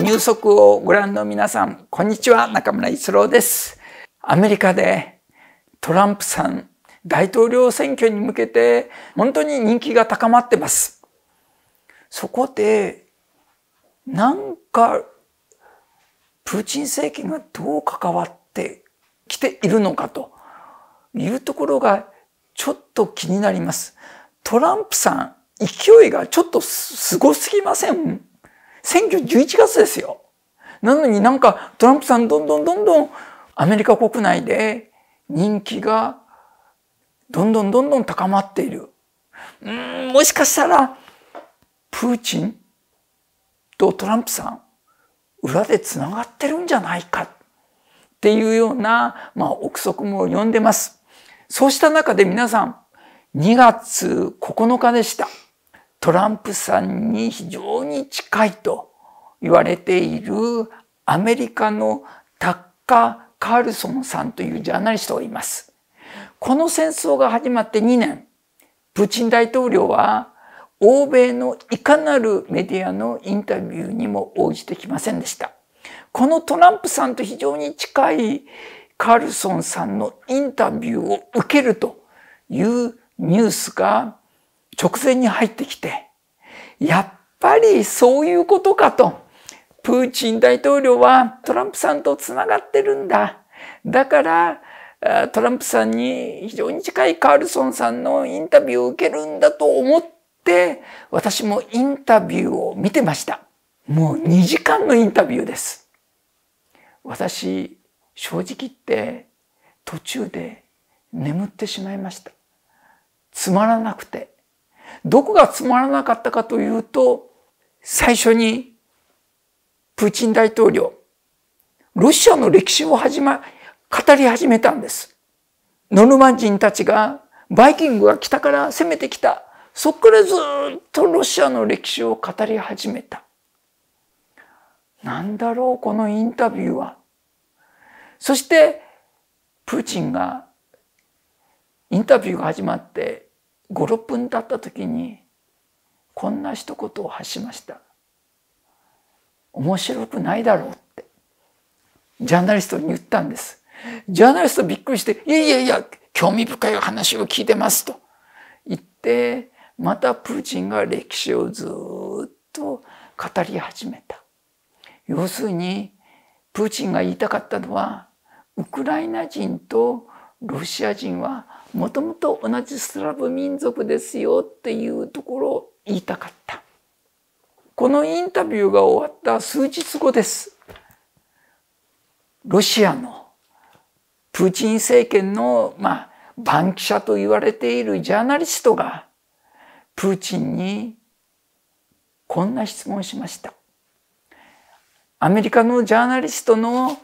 ニュースをご覧の皆さん、こんにちは、中村一郎です。アメリカでトランプさん大統領選挙に向けて本当に人気が高まってます。そこで、なんか、プーチン政権がどう関わってきているのかというところがちょっと気になります。トランプさん、勢いがちょっとすごすぎません選挙11月ですよ。なのになんかトランプさんどんどんどんどんアメリカ国内で人気がどんどんどんどん高まっている。うん、もしかしたらプーチンとトランプさん裏でつながってるんじゃないかっていうような、まあ、憶測も読んでます。そうした中で皆さん、2月9日でした。トランプさんに非常に近いと言われているアメリカのタッカー・カールソンさんというジャーナリストがいます。この戦争が始まって2年、プーチン大統領は欧米のいかなるメディアのインタビューにも応じてきませんでした。このトランプさんと非常に近いカールソンさんのインタビューを受けるというニュースが直前に入ってきて、やっぱりそういうことかと、プーチン大統領はトランプさんと繋がってるんだ。だから、トランプさんに非常に近いカールソンさんのインタビューを受けるんだと思って、私もインタビューを見てました。もう2時間のインタビューです。私、正直言って途中で眠ってしまいました。つまらなくて。どこがつまらなかったかというと、最初にプーチン大統領、ロシアの歴史を始ま、語り始めたんです。ノルマン人たちが、バイキングが北から攻めてきた。そこからずっとロシアの歴史を語り始めた。なんだろう、このインタビューは。そして、プーチンが、インタビューが始まって56分経った時にこんな一言を発しました「面白くないだろう」ってジャーナリストに言ったんです。ジャーナリストびっくりして「いやいやいや興味深い話を聞いてます」と言ってまたプーチンが歴史をずっと語り始めた。要するにプーチンが言いたかったのはウクライナ人とロシア人はもともと同じスラブ民族ですよっていうところを言いたかった。このインタビューが終わった数日後です。ロシアのプーチン政権の、まあ、番記者と言われているジャーナリストが、プーチンにこんな質問しました。アメリカのジャーナリストの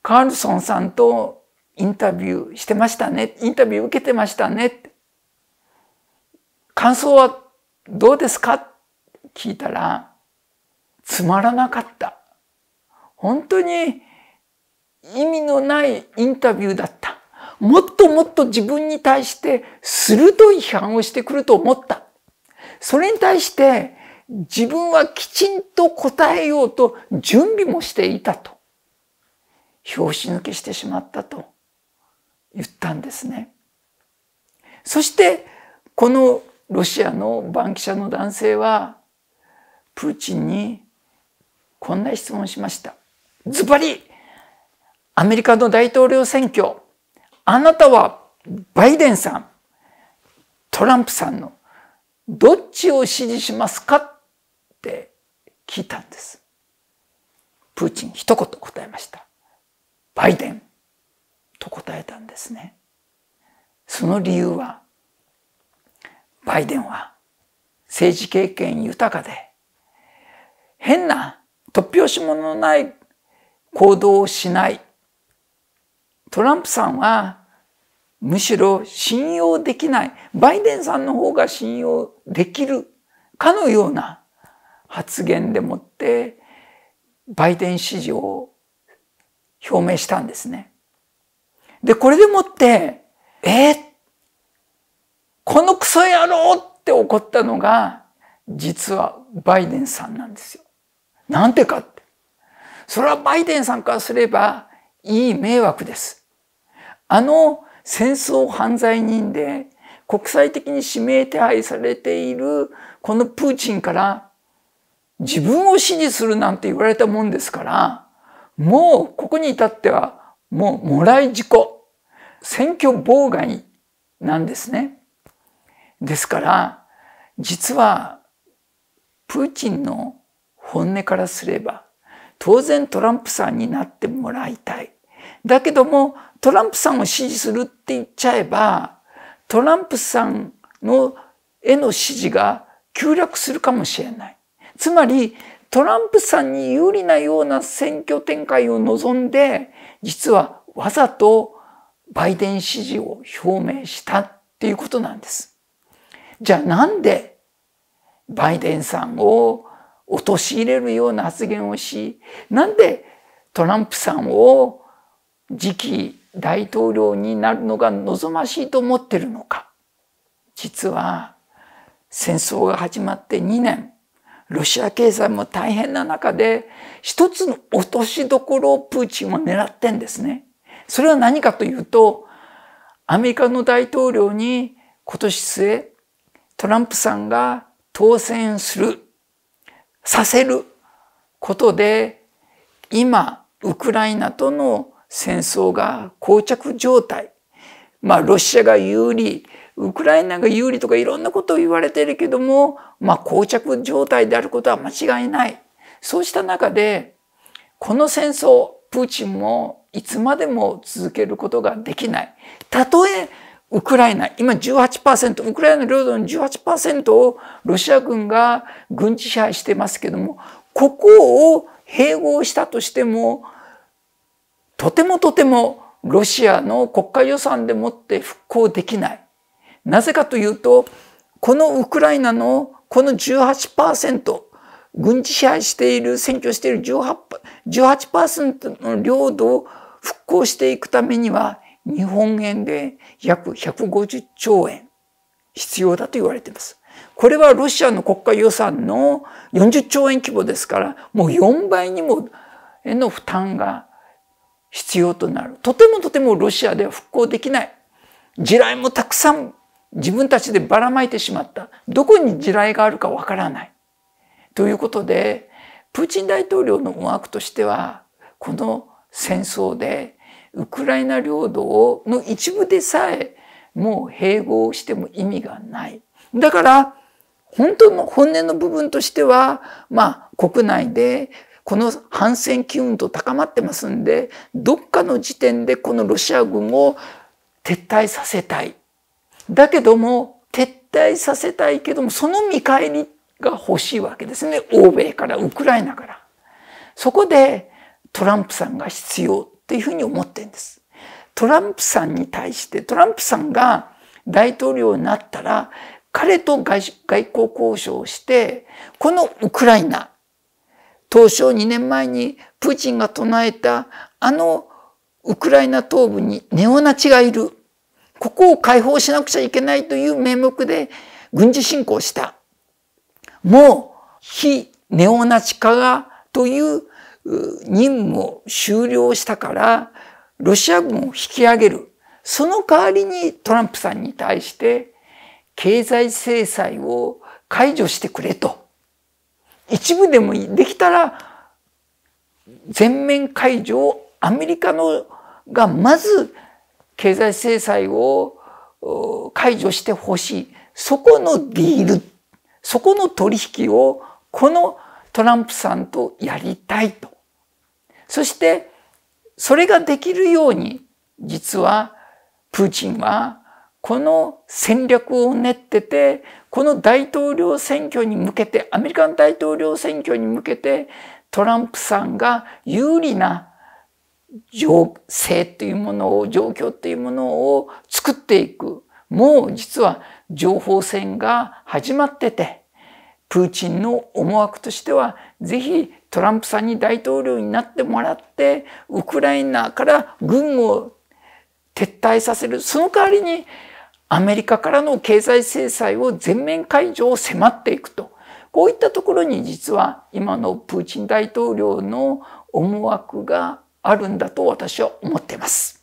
カールソンさんとインタビューしてましたね。インタビュー受けてましたね。感想はどうですか聞いたら、つまらなかった。本当に意味のないインタビューだった。もっともっと自分に対して鋭い批判をしてくると思った。それに対して自分はきちんと答えようと準備もしていたと。拍子抜けしてしまったと。言ったんですね。そしてこのロシアの番記者の男性はプーチンにこんな質問しました。ズバリアメリカの大統領選挙あなたはバイデンさんトランプさんのどっちを支持しますかって聞いたんです。プーチン一言答えました。バイデン。と答えたんですね。その理由は、バイデンは政治経験豊かで、変な突拍子ものない行動をしない。トランプさんはむしろ信用できない。バイデンさんの方が信用できるかのような発言でもってバイデン支持を表明したんですね。で、これでもって、えー、このクソ野郎って怒ったのが、実はバイデンさんなんですよ。なんてかって。それはバイデンさんからすれば、いい迷惑です。あの戦争犯罪人で、国際的に指名手配されている、このプーチンから自分を支持するなんて言われたもんですから、もうここに至ってはも、もらい事故、選挙妨害なんですね。ですから、実は、プーチンの本音からすれば、当然トランプさんになってもらいたい。だけども、トランプさんを支持するって言っちゃえば、トランプさんのへの支持が急落するかもしれない。つまり、トランプさんに有利なような選挙展開を望んで、実はわざとバイデン支持を表明したっていうことなんです。じゃあなんでバイデンさんを陥れるような発言をし、なんでトランプさんを次期大統領になるのが望ましいと思ってるのか。実は戦争が始まって2年、ロシア経済も大変な中で、一つの落としどころをプーチンは狙ってんですね。それは何かというと、アメリカの大統領に今年末、トランプさんが当選する、させることで、今、ウクライナとの戦争が膠着状態、まあ、ロシアが有利、ウクライナが有利とかいろんなことを言われているけども、まあ、膠着状態であることは間違いない。そうした中で、この戦争、プーチンもいつまでも続けることができない。たとえ、ウクライナ、今18%、ウクライナ領土の18%をロシア軍が軍事支配してますけども、ここを併合したとしても、とてもとてもロシアの国家予算でもって復興できない。なぜかというと、このウクライナのこの18%、軍事支配している、占拠している 18%, 18の領土を復興していくためには、日本円で約150兆円必要だと言われています。これはロシアの国家予算の40兆円規模ですから、もう4倍にもへの負担が必要となる。とてもとてもロシアでは復興できない。地雷もたくさん自分たちでばらまいてしまった。どこに地雷があるかわからない。ということで、プーチン大統領の思惑としては、この戦争で、ウクライナ領土をの一部でさえ、もう併合しても意味がない。だから、本当の本音の部分としては、まあ、国内でこの反戦機運と高まってますんで、どっかの時点でこのロシア軍を撤退させたい。だけども、撤退させたいけども、その見返りが欲しいわけですね。欧米から、ウクライナから。そこでトランプさんが必要っていうふうに思ってるんです。トランプさんに対して、トランプさんが大統領になったら、彼と外外交交渉をして、このウクライナ、当初2年前にプーチンが唱えたあのウクライナ東部にネオナチがいる。ここを解放しなくちゃいけないという名目で軍事侵攻した。もう非ネオナチ化がという任務を終了したから、ロシア軍を引き上げる。その代わりにトランプさんに対して経済制裁を解除してくれと。一部でもできたら全面解除をアメリカのがまず経済制裁を解除してほしい。そこのディール、そこの取引をこのトランプさんとやりたいと。そして、それができるように、実は、プーチンは、この戦略を練ってて、この大統領選挙に向けて、アメリカの大統領選挙に向けて、トランプさんが有利な情勢というものを状況というものを作っていくもう実は情報戦が始まっててプーチンの思惑としてはぜひトランプさんに大統領になってもらってウクライナから軍を撤退させるその代わりにアメリカからの経済制裁を全面解除を迫っていくとこういったところに実は今のプーチン大統領の思惑があるんだと私は思っています。